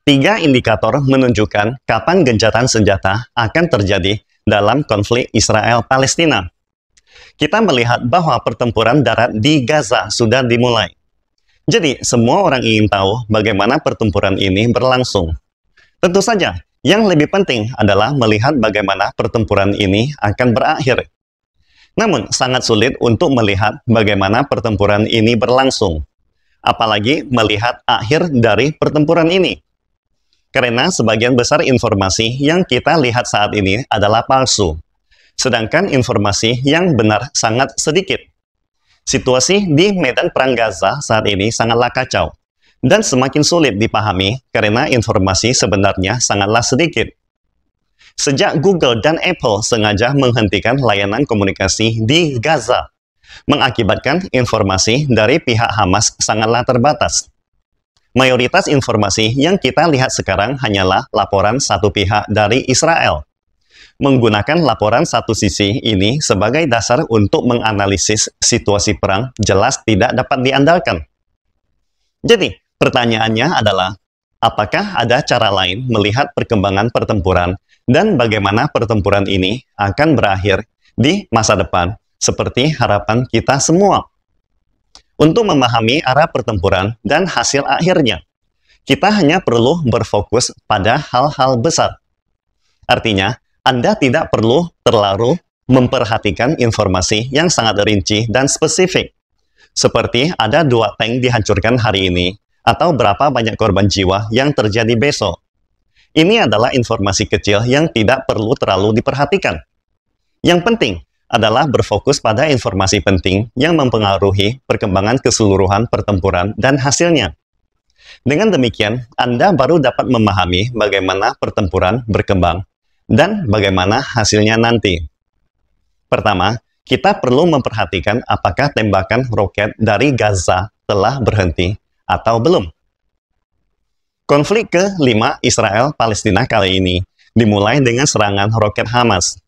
Tiga indikator menunjukkan kapan gencatan senjata akan terjadi dalam konflik Israel-Palestina. Kita melihat bahwa pertempuran darat di Gaza sudah dimulai. Jadi, semua orang ingin tahu bagaimana pertempuran ini berlangsung. Tentu saja, yang lebih penting adalah melihat bagaimana pertempuran ini akan berakhir. Namun, sangat sulit untuk melihat bagaimana pertempuran ini berlangsung apalagi melihat akhir dari pertempuran ini. Karena sebagian besar informasi yang kita lihat saat ini adalah palsu. Sedangkan informasi yang benar sangat sedikit. Situasi di medan perang Gaza saat ini sangatlah kacau dan semakin sulit dipahami karena informasi sebenarnya sangatlah sedikit. Sejak Google dan Apple sengaja menghentikan layanan komunikasi di Gaza, mengakibatkan informasi dari pihak Hamas sangatlah terbatas. Mayoritas informasi yang kita lihat sekarang hanyalah laporan satu pihak dari Israel. Menggunakan laporan satu sisi ini sebagai dasar untuk menganalisis situasi perang jelas tidak dapat diandalkan. Jadi, pertanyaannya adalah, apakah ada cara lain melihat perkembangan pertempuran dan bagaimana pertempuran ini akan berakhir di masa depan seperti harapan kita semua? untuk memahami arah pertempuran dan hasil akhirnya. Kita hanya perlu berfokus pada hal-hal besar. Artinya, Anda tidak perlu terlalu memperhatikan informasi yang sangat rinci dan spesifik. Seperti ada dua tank dihancurkan hari ini, atau berapa banyak korban jiwa yang terjadi besok. Ini adalah informasi kecil yang tidak perlu terlalu diperhatikan. Yang penting, adalah berfokus pada informasi penting yang mempengaruhi perkembangan keseluruhan pertempuran dan hasilnya. Dengan demikian, Anda baru dapat memahami bagaimana pertempuran berkembang dan bagaimana hasilnya nanti. Pertama, kita perlu memperhatikan apakah tembakan roket dari Gaza telah berhenti atau belum. Konflik ke-5 Israel-Palestina kali ini dimulai dengan serangan roket Hamas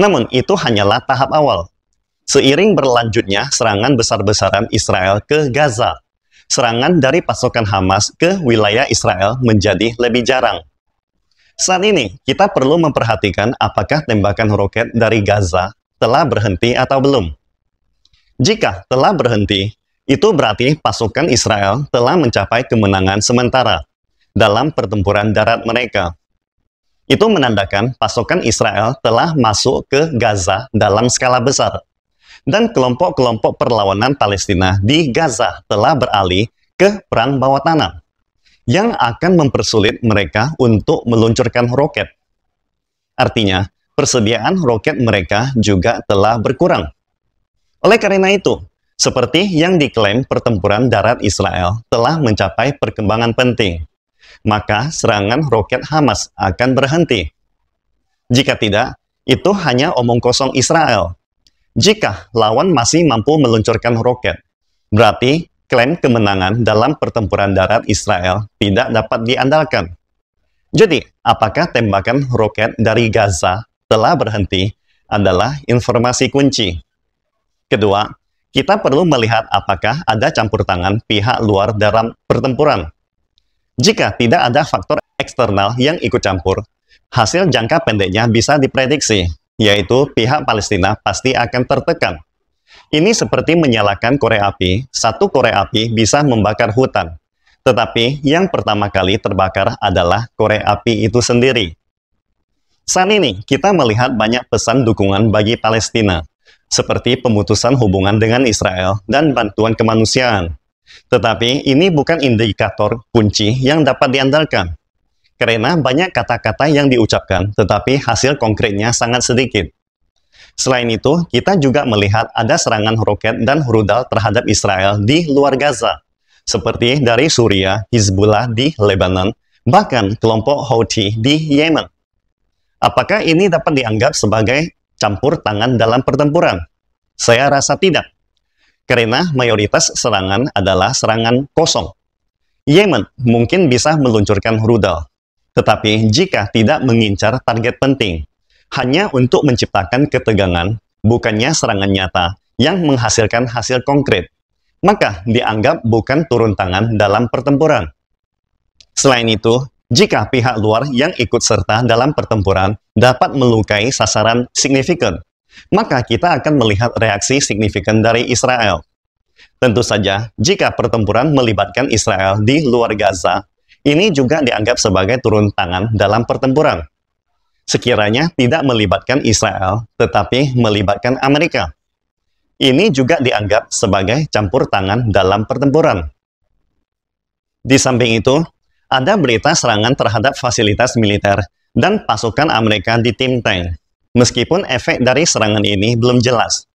namun, itu hanyalah tahap awal. Seiring berlanjutnya serangan besar-besaran Israel ke Gaza, serangan dari pasukan Hamas ke wilayah Israel menjadi lebih jarang. Saat ini, kita perlu memperhatikan apakah tembakan roket dari Gaza telah berhenti atau belum. Jika telah berhenti, itu berarti pasukan Israel telah mencapai kemenangan sementara dalam pertempuran darat mereka itu menandakan pasukan Israel telah masuk ke Gaza dalam skala besar. Dan kelompok-kelompok perlawanan Palestina di Gaza telah beralih ke perang bawah tanah yang akan mempersulit mereka untuk meluncurkan roket. Artinya, persediaan roket mereka juga telah berkurang. Oleh karena itu, seperti yang diklaim pertempuran darat Israel telah mencapai perkembangan penting maka serangan roket Hamas akan berhenti. Jika tidak, itu hanya omong kosong Israel. Jika lawan masih mampu meluncurkan roket, berarti klaim kemenangan dalam pertempuran darat Israel tidak dapat diandalkan. Jadi, apakah tembakan roket dari Gaza telah berhenti adalah informasi kunci. Kedua, kita perlu melihat apakah ada campur tangan pihak luar dalam pertempuran. Jika tidak ada faktor eksternal yang ikut campur, hasil jangka pendeknya bisa diprediksi, yaitu pihak Palestina pasti akan tertekan. Ini seperti menyalakan korek api, satu korek api bisa membakar hutan. Tetapi yang pertama kali terbakar adalah korek api itu sendiri. Saat ini, kita melihat banyak pesan dukungan bagi Palestina, seperti pemutusan hubungan dengan Israel dan bantuan kemanusiaan. Tetapi ini bukan indikator kunci yang dapat diandalkan. Karena banyak kata-kata yang diucapkan, tetapi hasil konkretnya sangat sedikit. Selain itu, kita juga melihat ada serangan roket dan rudal terhadap Israel di luar Gaza, seperti dari Suriah, Hizbullah di Lebanon, bahkan kelompok Houthi di Yemen. Apakah ini dapat dianggap sebagai campur tangan dalam pertempuran? Saya rasa tidak. Karena mayoritas serangan adalah serangan kosong. Yemen mungkin bisa meluncurkan rudal, tetapi jika tidak mengincar target penting, hanya untuk menciptakan ketegangan, bukannya serangan nyata yang menghasilkan hasil konkret, maka dianggap bukan turun tangan dalam pertempuran. Selain itu, jika pihak luar yang ikut serta dalam pertempuran dapat melukai sasaran signifikan, maka kita akan melihat reaksi signifikan dari Israel. Tentu saja, jika pertempuran melibatkan Israel di luar Gaza, ini juga dianggap sebagai turun tangan dalam pertempuran. Sekiranya tidak melibatkan Israel, tetapi melibatkan Amerika. Ini juga dianggap sebagai campur tangan dalam pertempuran. Di samping itu, ada berita serangan terhadap fasilitas militer dan pasukan Amerika di Tim Tank Meskipun efek dari serangan ini belum jelas,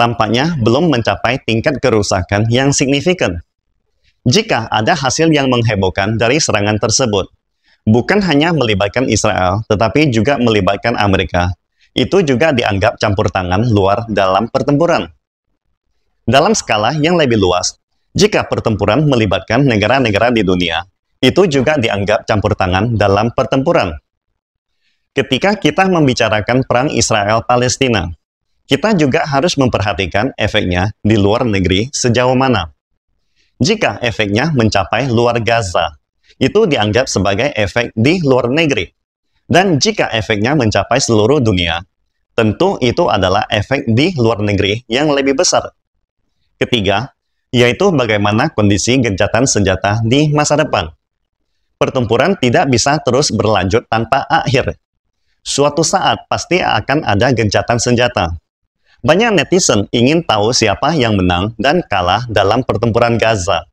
tampaknya belum mencapai tingkat kerusakan yang signifikan. Jika ada hasil yang menghebohkan dari serangan tersebut, bukan hanya melibatkan Israel, tetapi juga melibatkan Amerika, itu juga dianggap campur tangan luar dalam pertempuran. Dalam skala yang lebih luas, jika pertempuran melibatkan negara-negara di dunia, itu juga dianggap campur tangan dalam pertempuran ketika kita membicarakan perang Israel-Palestina. Kita juga harus memperhatikan efeknya di luar negeri sejauh mana. Jika efeknya mencapai luar Gaza, itu dianggap sebagai efek di luar negeri. Dan jika efeknya mencapai seluruh dunia, tentu itu adalah efek di luar negeri yang lebih besar. Ketiga, yaitu bagaimana kondisi gencatan senjata di masa depan. Pertempuran tidak bisa terus berlanjut tanpa akhir, suatu saat pasti akan ada gencatan senjata. Banyak netizen ingin tahu siapa yang menang dan kalah dalam pertempuran Gaza.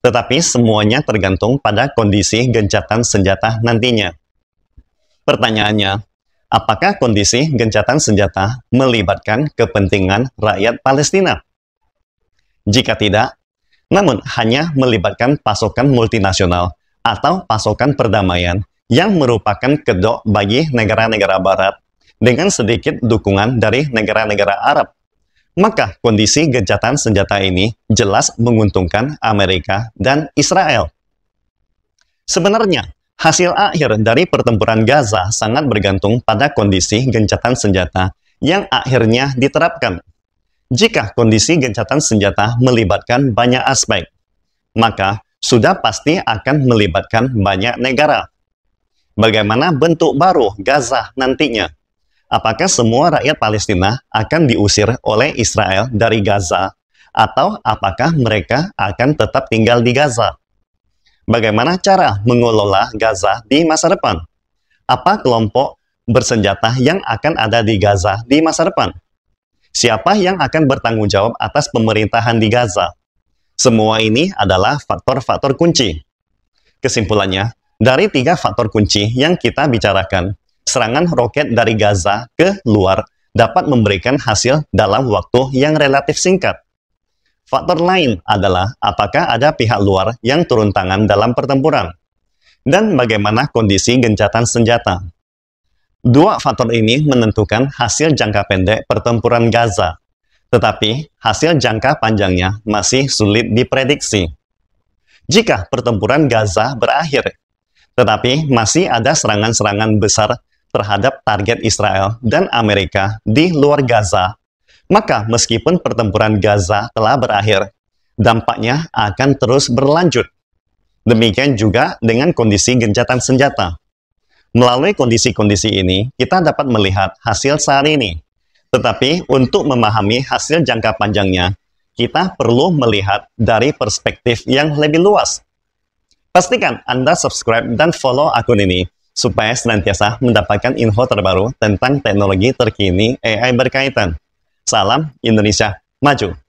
Tetapi semuanya tergantung pada kondisi gencatan senjata nantinya. Pertanyaannya, apakah kondisi gencatan senjata melibatkan kepentingan rakyat Palestina? Jika tidak, namun hanya melibatkan pasokan multinasional atau pasokan perdamaian yang merupakan kedok bagi negara-negara barat dengan sedikit dukungan dari negara-negara Arab. Maka kondisi gejatan senjata ini jelas menguntungkan Amerika dan Israel. Sebenarnya, hasil akhir dari pertempuran Gaza sangat bergantung pada kondisi gencatan senjata yang akhirnya diterapkan. Jika kondisi gencatan senjata melibatkan banyak aspek, maka sudah pasti akan melibatkan banyak negara bagaimana bentuk baru Gaza nantinya. Apakah semua rakyat Palestina akan diusir oleh Israel dari Gaza atau apakah mereka akan tetap tinggal di Gaza? Bagaimana cara mengelola Gaza di masa depan? Apa kelompok bersenjata yang akan ada di Gaza di masa depan? Siapa yang akan bertanggung jawab atas pemerintahan di Gaza? Semua ini adalah faktor-faktor kunci. Kesimpulannya, dari tiga faktor kunci yang kita bicarakan. Serangan roket dari Gaza ke luar dapat memberikan hasil dalam waktu yang relatif singkat. Faktor lain adalah apakah ada pihak luar yang turun tangan dalam pertempuran dan bagaimana kondisi gencatan senjata. Dua faktor ini menentukan hasil jangka pendek pertempuran Gaza, tetapi hasil jangka panjangnya masih sulit diprediksi. Jika pertempuran Gaza berakhir tetapi masih ada serangan-serangan besar terhadap target Israel dan Amerika di luar Gaza. Maka meskipun pertempuran Gaza telah berakhir, dampaknya akan terus berlanjut. Demikian juga dengan kondisi gencatan senjata. Melalui kondisi-kondisi ini, kita dapat melihat hasil saat ini. Tetapi untuk memahami hasil jangka panjangnya, kita perlu melihat dari perspektif yang lebih luas, Pastikan Anda subscribe dan follow akun ini supaya senantiasa mendapatkan info terbaru tentang teknologi terkini AI berkaitan. Salam Indonesia Maju!